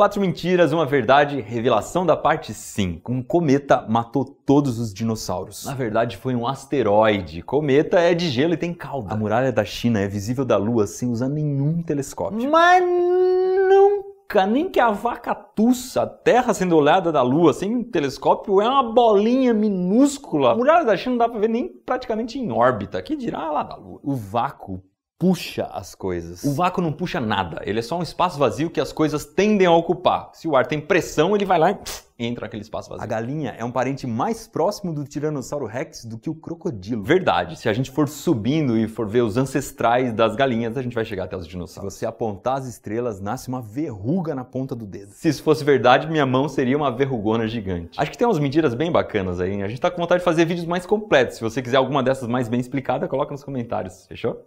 Quatro mentiras, uma verdade, revelação da parte 5. Um cometa matou todos os dinossauros. Na verdade, foi um asteroide. Cometa é de gelo e tem cauda. A muralha da China é visível da Lua sem usar nenhum telescópio. Mas nunca, nem que a vaca tussa, a Terra sendo olhada da Lua sem um telescópio é uma bolinha minúscula. A muralha da China não dá pra ver nem praticamente em órbita. Que dirá lá da Lua? O vácuo puxa as coisas. O vácuo não puxa nada, ele é só um espaço vazio que as coisas tendem a ocupar. Se o ar tem pressão, ele vai lá e entra naquele espaço vazio. A galinha é um parente mais próximo do Tiranossauro Rex do que o crocodilo. Verdade, se a gente for subindo e for ver os ancestrais das galinhas, a gente vai chegar até os dinossauros. Se você apontar as estrelas, nasce uma verruga na ponta do dedo. Se isso fosse verdade, minha mão seria uma verrugona gigante. Acho que tem umas mentiras bem bacanas aí, hein? A gente tá com vontade de fazer vídeos mais completos. Se você quiser alguma dessas mais bem explicada, coloca nos comentários, fechou?